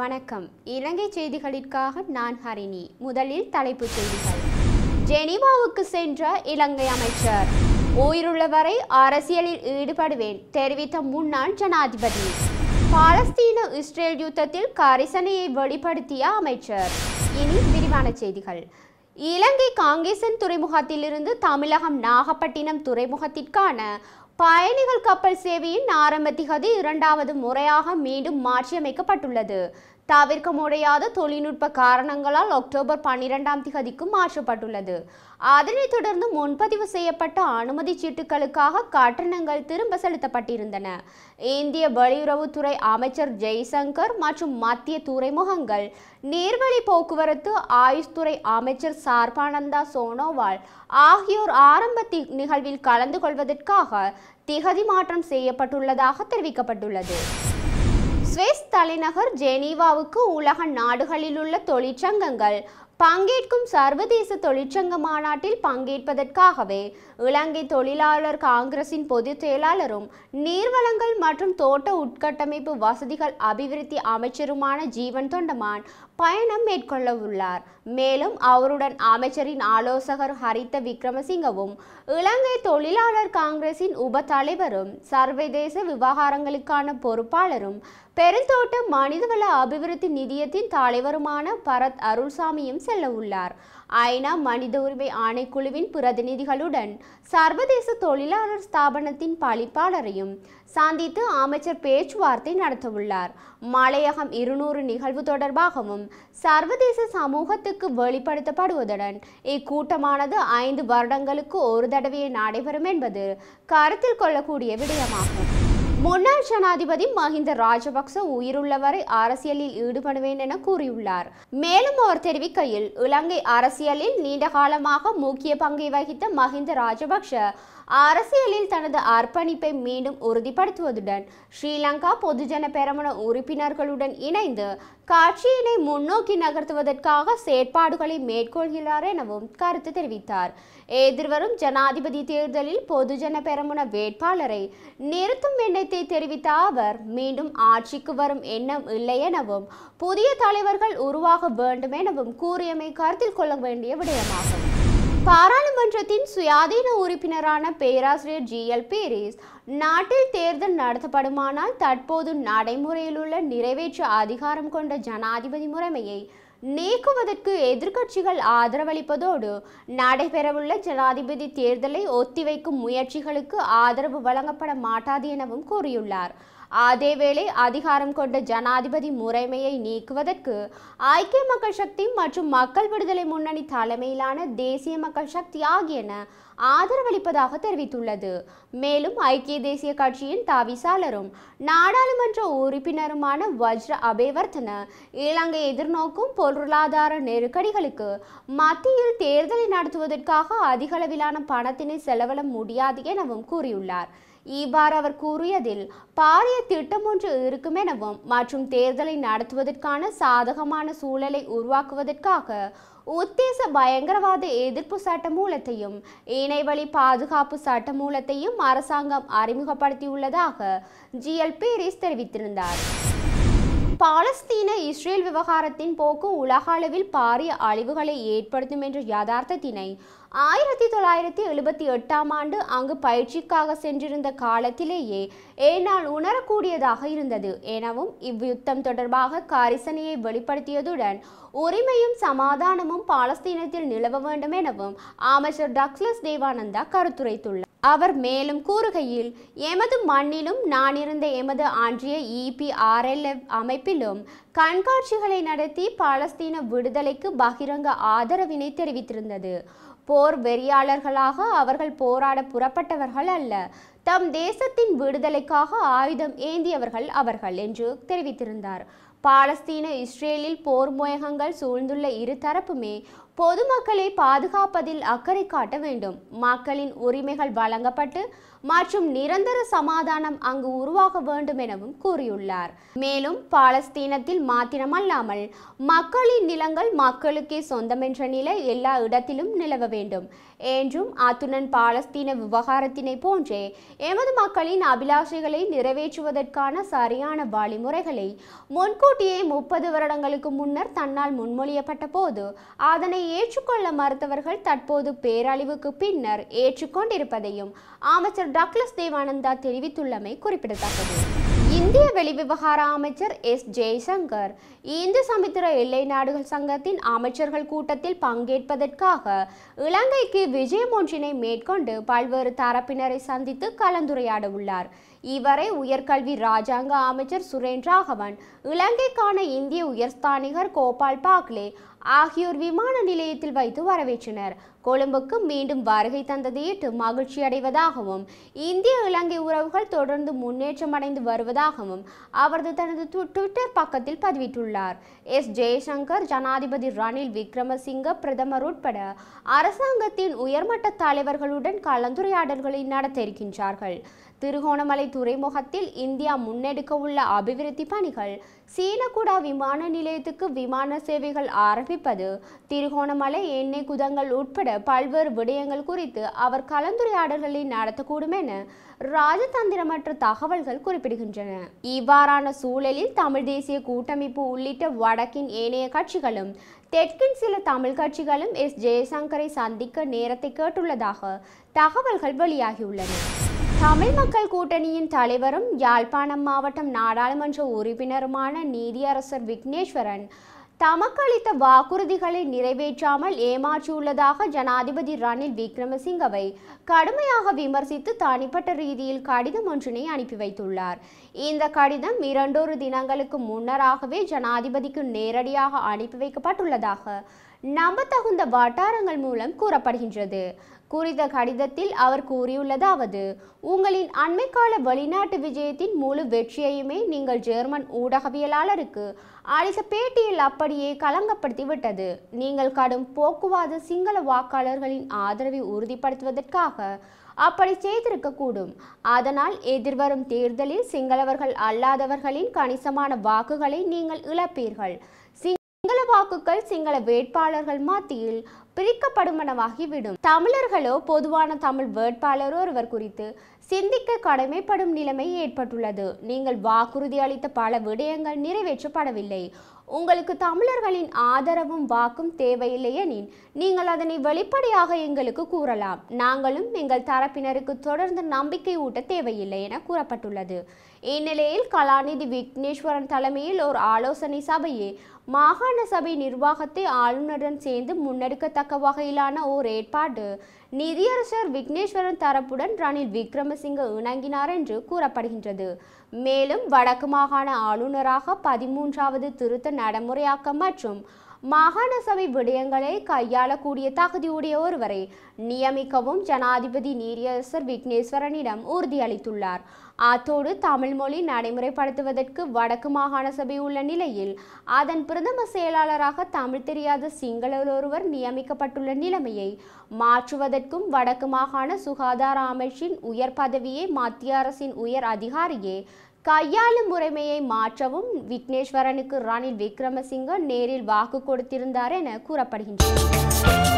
வணக்கம் இலங்கை செய்திகளிற்காக நான் ஹரிணி முதலில் தலைப்புச் செய்திகள் ஜெனீவாவுக்கு சென்ற இலங்கை அமைச்சர் உயிருள்ளவரை அரசியலில் ஈடுபடுவேன் தெரிவித்த முன்னாள் ஜனாதிபதி பாலஸ்தீன இஸ்ரேல் யுத்தத்தில் கரிசனையை வெளிப்படுத்திய அமைச்சர் இனி விரிவான செய்திகள் இலங்கை காங்கேசன் துறைமுகத்திலிருந்து தமிழகம் நாகப்பட்டினம் துறைமுகத்திற்கான பயணிகள் கப்பல் சேவையின் ஆரம்ப இரண்டாவது முறையாக மீண்டும் மாற்றியமைக்கப்பட்டுள்ளது தவிர்க்க முடியாத தொழில்நுட்ப காரணங்களால் அக்டோபர் பன்னிரெண்டாம் திகதிக்கு மாற்றப்பட்டுள்ளது அதனைத் தொடர்ந்து முன்பதிவு செய்யப்பட்ட அனுமதி சீட்டுகளுக்காக கட்டணங்கள் திரும்ப செலுத்தப்பட்டிருந்தன இந்திய வெளியுறவுத்துறை அமைச்சர் ஜெய்சங்கர் மற்றும் மத்திய துறைமுகங்கள் நீர்வழி போக்குவரத்து ஆயுஷ் துறை அமைச்சர் சார்பானந்தா சோனோவால் ஆகியோர் ஆரம்ப நிகழ்வில் கலந்து கொள்வதற்காக திகதி மாற்றம் செய்யப்பட்டுள்ளதாக தெரிவிக்கப்பட்டுள்ளது ஸ்விஸ் தலைநகர் ஜெனீவாவுக்கு உலக நாடுகளிலுள்ள தொழிற்சங்கங்கள் பங்கேற்கும் சர்வதேச தொழிற்சங்க மாநாட்டில் பங்கேற்பதற்காகவே இலங்கை தொழிலாளர் காங்கிரசின் பொதுச் செயலாளரும் நீர்வளங்கள் மற்றும் தோட்ட உட்கட்டமைப்பு வசதிகள் அபிவிருத்தி அமைச்சருமான ஜீவன் தொண்டமான் பயணம் மேற்கொள்ள உள்ளார் மேலும் அவருடன் அமைச்சரின் ஆலோசகர் ஹரித்த விக்ரமசிங்கவும் இலங்கை தொழிலாளர் காங்கிரசின் உப தலைவரும் சர்வதேச விவகாரங்களுக்கான பொறுப்பாளரும் பெருந்தோட்ட மனிதவள அபிவிருத்தி நிதியத்தின் தலைவருமான பரத் அருள்சாமியும் செல்ல உள்ளார் ஐநா மனித உரிமை ஆணைக்குழுவின் பிரதிநிதிகளுடன் சர்வதேச தொழிலாளர் ஸ்தாபனத்தின் பழிப்பாளரையும் சந்தித்து அமைச்சர் பேச்சுவார்த்தை நடத்தவுள்ளார் மலையகம் இருநூறு நிகழ்வு தொடர்பாகவும் சர்வதேச சமூகத்துக்கு வெளிப்படுத்தப்படுவதுடன் இக்கூட்டமானது ஐந்து வருடங்களுக்கு ஒரு தடவையே நடைபெறும் என்பது கருத்தில் கொள்ளக்கூடிய விடயமாகும் முன்னாள் ஜனாதிபதி மஹிந்த ராஜபக்ச உயிருள்ள வரை அரசியலில் ஈடுபடுவேன் என கூறியுள்ளார் மேலும் அவர் தெரிவிக்கையில் இலங்கை அரசியலில் நீண்ட காலமாக முக்கிய பங்கை வகித்த மஹிந்த ராஜபக்ஷ அரசியலில் தனது அர்ப்பணிப்பை மீண்டும் உறுதிப்படுத்துவதுடன் ஸ்ரீலங்கா பொதுஜன பெரமுன உறுப்பினர்களுடன் இணைந்து கட்சியினை முன்னோக்கி நகர்த்துவதற்காக செயற்பாடுகளை மேற்கொள்கிறார் எனவும் கருத்து தெரிவித்தார் எதிர்வரும் ஜனாதிபதி தேர்தலில் பொதுஜன பெருமன வேட்பாளரை நிறுத்தும் எண்ணத்தை தெரிவித்த அவர் மீண்டும் ஆட்சிக்கு வரும் எண்ணம் இல்லை எனவும் புதிய தலைவர்கள் உருவாக வேண்டும் எனவும் கூறியமை கருத்தில் கொள்ள வேண்டிய விடயமாகும் பாராளுமன்றத்தின் சுயாதீன உறுப்பினரான பேராசிரியர் ஜி எல் பேரிஸ் நாட்டில் தேர்தல் நடத்தப்படுமானால் தற்போது நடைமுறையில் உள்ள நிறைவேற்று அதிகாரம் கொண்ட ஜனாதிபதி முறைமையை நீக்குவதற்கு எதிர்க்கட்சிகள் ஆதரவளிப்பதோடு நடைபெறவுள்ள ஜனாதிபதி தேர்தலை ஒத்திவைக்கும் முயற்சிகளுக்கு ஆதரவு வழங்கப்பட மாட்டாது எனவும் கூறியுள்ளார் அதேவேளை அதிகாரம் கொண்ட ஜனாதிபதி முறைமையை நீக்குவதற்கு ஐக்கிய மக்கள் சக்தி மற்றும் மக்கள் விடுதலை முன்னணி தலைமையிலான தேசிய மக்கள் சக்தி ஆகியன ஆதரவளிப்பதாக தெரிவித்துள்ளது மேலும் ஐக்கிய தேசிய கட்சியின் தாவிசாளரும் நாடாளுமன்ற உறுப்பினருமான வஜ்ர அபேவர்த்தன இலங்கை எதிர்நோக்கும் பொருளாதார நெருக்கடிகளுக்கு மத்தியில் தேர்தலை நடத்துவதற்காக அதிகளவிலான பணத்தினை செலவழ முடியாது எனவும் கூறியுள்ளார் இவ்வாறு அவர் கூறியதில் பாரிய திட்டம் ஒன்று இருக்கும் எனவும் மற்றும் தேர்தலை நடத்துவதற்கான சாதகமான சூழலை உருவாக்குவதற்காக உத்தேச பயங்கரவாத எதிர்ப்பு மூலத்தையும் இணைவழி பாதுகாப்பு மூலத்தையும் அரசாங்கம் அறிமுகப்படுத்தியுள்ளதாக ஜிஎல் பீரிஸ் தெரிவித்திருந்தார் பாலஸ்தீன இஸ்ரேல் விவகாரத்தின் போக்கு உலக அளவில் பாரிய அழிவுகளை ஏற்படுத்தும் என்ற யதார்த்தத்தினை ஆயிரத்தி தொள்ளாயிரத்தி எழுபத்தி எட்டாம் ஆண்டு அங்கு பயிற்சிக்காக சென்றிருந்த காலத்திலேயே ஏனால் உணரக்கூடியதாக இருந்தது எனவும் இவ்யுத்தம் தொடர்பாக காரிசனையை வெளிப்படுத்தியதுடன் உரிமையும் சமாதானமும் பாலஸ்தீனத்தில் நிலவ வேண்டும் எனவும் அமைச்சர் டக்லஸ் தேவானந்தா கருத்துரைத்துள்ளார் அவர் மேலும் கூறுகையில் எமது மண்ணிலும் நான் இருந்த எமது ஆன்றிய இபிஆர்எல்எஃப் அமைப்பிலும் கண்காட்சிகளை நடத்தி பாலஸ்தீன விடுதலைக்கு பகிரங்க ஆதரவினை தெரிவித்திருந்தது போர் வெறியாளர்களாக அவர்கள் போராட புறப்பட்டவர்கள் அல்ல தம் தேசத்தின் விடுதலைக்காக ஆயுதம் ஏந்தியவர்கள் அவர்கள் என்று தெரிவித்திருந்தார் பாலஸ்தீன இஸ்ரேலில் போர் முயகங்கள் சூழ்ந்துள்ள இரு தரப்புமே பொதுமக்களை பாதுகாப்பதில் அக்கறை காட்ட வேண்டும் மக்களின் உரிமைகள் வழங்கப்பட்டு மற்றும் நிரந்தர சமாதானம் அங்கு உருவாக வேண்டும் எனவும் கூறியுள்ளார் மேலும் பாலஸ்தீனத்தில் மாத்திரமல்லாமல் மக்களின் நிலங்கள் மக்களுக்கே சொந்தம் என்ற நிலை எல்லா இடத்திலும் நிலவ வேண்டும் என்றும் அத்துடன் பாலஸ்தீன விவகாரத்தினை போன்றே எமது மக்களின் அபிலாஷைகளை நிறைவேற்றுவதற்கான சரியான வழிமுறைகளை முன்கூட்டியே முப்பது வருடங்களுக்கு முன்னர் தன்னால் முன்மொழியப்பட்ட போது அதனை ஏற்றுக்கொள்ள மறுத்தவர்கள் தற்போது பேரழிவுக்கு பின்னர் ஏற்றுக்கொண்டிருப்பதையும் அமைச்சர் டக்ளஸ் தேவானந்தா தெரிவித்துள்ளமை குறிப்பிடத்தக்கது இந்திய வெளிவிவகார அமைச்சர் எஸ் ஜெய்சங்கர் இந்து சமுத்திர எல்லை நாடுகள் சங்கத்தின் அமைச்சர்கள் கூட்டத்தில் பங்கேற்பதற்காக இலங்கைக்கு விஜயம் ஒன்றினை மேற்கொண்டு பல்வேறு தரப்பினரை சந்தித்து கலந்துரையாட உள்ளார் இவரை உயர்கல்வி ராஜாங்க அமைச்சர் சுரேன் ராகவன் இலங்கைக்கான இந்திய உயர்ஸ்தானிகர் கோபால் பாக்லே ஆகியோர் விமான நிலையத்தில் வைத்து வரவேற்றனர் கொழும்புக்கு மீண்டும் வருகை தந்ததையிட்டு மகிழ்ச்சி அடைவதாகவும் இந்திய இலங்கை உறவுகள் தொடர்ந்து முன்னேற்றம் அடைந்து வருவதாகவும் அவரது தனது ட்விட்டர் பக்கத்தில் பதிவிட்டுள்ளார் எஸ் ஜெயசங்கர் ஜனாதிபதி ரணில் விக்ரமசிங்க பிரதமர் உட்பட அரசாங்கத்தின் உயர்மட்ட தலைவர்களுடன் கலந்துரையாடல்களை நடத்த இருக்கின்றார்கள் திருகோணமலை துறைமுகத்தில் இந்தியா முன்னெடுக்கவுள்ள அபிவிருத்தி பணிகள் சீனகுடா விமான நிலையத்துக்கு விமான சேவைகள் ஆரம்பிப்பது திருகோணமலை எண்ணெய் குதங்கள் உட்பட பல்வேறு விடயங்கள் குறித்து அவர் கலந்துரையாடல்களை நடத்தக்கூடும் என ராஜதந்திரமற்ற தகவல்கள் குறிப்பிடுகின்றன இவ்வாறான சூழலில் தமிழ் தேசிய கூட்டமைப்பு உள்ளிட்ட வடக்கின் ஏனைய கட்சிகளும் தெற்கின் சில தமிழ் கட்சிகளும் எஸ் ஜெயசங்கரை சந்திக்க நேரத்தை கேட்டுள்ளதாக தகவல்கள் வெளியாகியுள்ளன தமிழ் மக்கள் கூட்டணியின் தலைவரும் யாழ்ப்பாணம் மாவட்டம் நாடாளுமன்ற உறுப்பினருமான நீதியரசர் விக்னேஸ்வரன் தமக்களித்த வாக்குறுதிகளை நிறைவேற்றாமல் ஏமாற்றியுள்ளதாக ஜனாதிபதி ரணில் விக்ரமசிங்கவை கடுமையாக விமர்சித்து தனிப்பட்ட ரீதியில் கடிதம் ஒன்றினை அனுப்பி வைத்துள்ளார் இந்த கடிதம் இரண்டொரு தினங்களுக்கு முன்னராகவே ஜனாதிபதிக்கு நேரடியாக அனுப்பி வைக்கப்பட்டுள்ளதாக நம்பத்தகுந்த வட்டாரங்கள் மூலம் கூறப்படுகின்றது குறித்த கடிதத்தில் அவர் கூறியுள்ளதாவது உங்களின் அண்மைக்கால வெளிநாட்டு விஜயத்தின் முழு வெற்றியையுமே நீங்கள் ஜெர்மன் ஊடகவியலாளருக்கு அளித்த பேட்டியில் அப்படியே கலங்கப்படுத்தி விட்டது நீங்கள் கடும் போக்குவாத சிங்கள வாக்காளர்களின் ஆதரவை உறுதிப்படுத்துவதற்காக அப்படி செய்திருக்கக்கூடும் அதனால் எதிர்வரும் தேர்தலில் சிங்களவர்கள் அல்லாதவர்களின் கணிசமான வாக்குகளை நீங்கள் இழப்பீர்கள் வாக்குகள் சிங்கள வேட்பாளர்கள் மத்தியில் பிரிக்கப்படுமனவாகிவிடும் தமிழர்களோ பொதுவான தமிழ் வேட்பாளர் ஒருவர் குறித்து சிந்திக்க கடமைப்படும் நிலைமை ஏற்பட்டுள்ளது நீங்கள் வாக்குறுதி அளித்த பல விடயங்கள் நிறைவேற்றப்படவில்லை உங்களுக்கு தமிழர்களின் ஆதரவும் வாக்கும் தேவையில்லை எனில் நீங்கள் அதனை வெளிப்படையாக எங்களுக்கு கூறலாம் நாங்களும் எங்கள் தரப்பினருக்கு தொடர்ந்து நம்பிக்கை ஊட்ட தேவையில்லை என கூறப்பட்டுள்ளது இந்நிலையில் கலாநிதி விக்னேஸ்வரன் தலைமையில் ஒரு ஆலோசனை சபையை மாகாண சபை நிர்வாகத்தை ஆளுநருடன் சேர்ந்து முன்னெடுக்கத்தக்க வகையிலான ஓர் ஏற்பாடு நிதியரசர் விக்னேஸ்வரன் தரப்புடன் ரணில் விக்ரமசிங்க இணங்கினார் என்று கூறப்படுகின்றது மேலும் வடக்கு மாகாண ஆளுநராக பதிமூன்றாவது திருத்த நடைமுறையாக்கம் மற்றும் மாகாண சபை விடயங்களை கையாளக்கூடிய தகுதியுடைய ஒருவரை நியமிக்கவும் ஜனாதிபதி நீரியரசர் விக்னேஸ்வரனிடம் உறுதியளித்துள்ளார் அத்தோடு தமிழ் மொழி நடைமுறைப்படுத்துவதற்கு வடக்கு மாகாண சபை உள்ள நிலையில் அதன் பிரதம செயலாளராக தமிழ் தெரியாத சிங்களர் ஒருவர் நியமிக்கப்பட்டுள்ள நிலைமையை மாற்றுவதற்கும் வடக்கு மாகாண சுகாதார அமைச்சின் உயர் பதவியை மத்திய அரசின் உயர் அதிகாரியே கையாளும் முறைமையை மாற்றவும் விக்னேஸ்வரனுக்கு ராணில் விக்ரமசிங்க நேரில் வாக்கு கொடுத்திருந்தார் என கூறப்படுகின்றன